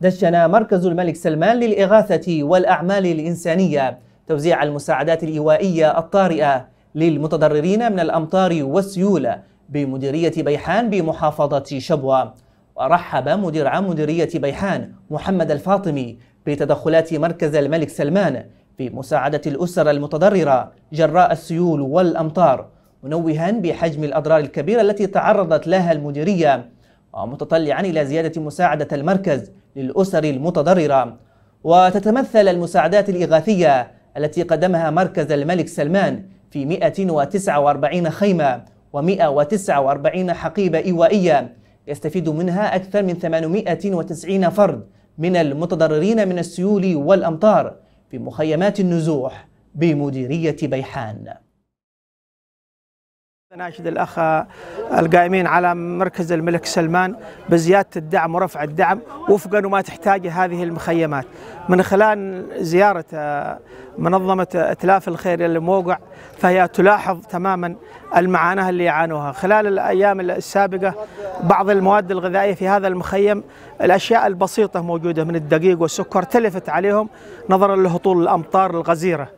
دشن مركز الملك سلمان للإغاثة والأعمال الإنسانية توزيع المساعدات الإيوائية الطارئة للمتضررين من الأمطار والسيول بمديرية بيحان بمحافظة شبوة ورحب مدير عام مديرية بيحان محمد الفاطمي بتدخلات مركز الملك سلمان في مساعدة الأسر المتضررة جراء السيول والأمطار منوها بحجم الأضرار الكبيرة التي تعرضت لها المديرية ومتطلعا آه، إلى زيادة مساعدة المركز للأسر المتضررة وتتمثل المساعدات الإغاثية التي قدمها مركز الملك سلمان في 149 خيمة و149 حقيبة إيوائية يستفيد منها أكثر من 890 فرد من المتضررين من السيول والأمطار في مخيمات النزوح بمديرية بيحان ناشد الأخ القائمين على مركز الملك سلمان بزيادة الدعم ورفع الدعم وفقا وما تحتاجه هذه المخيمات من خلال زيارة منظمة إتلاف الخير للموقع فهي تلاحظ تماما المعاناة اللي يعانوها خلال الأيام السابقة بعض المواد الغذائية في هذا المخيم الأشياء البسيطة موجودة من الدقيق والسكر تلفت عليهم نظرا لهطول الأمطار الغزيرة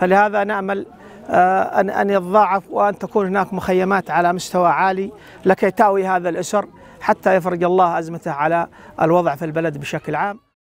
فلهذا نأمل آه، أن أن يتضاعف وأن تكون هناك مخيمات على مستوى عالي لكي تاوي هذا الأسر حتى يفرج الله أزمته على الوضع في البلد بشكل عام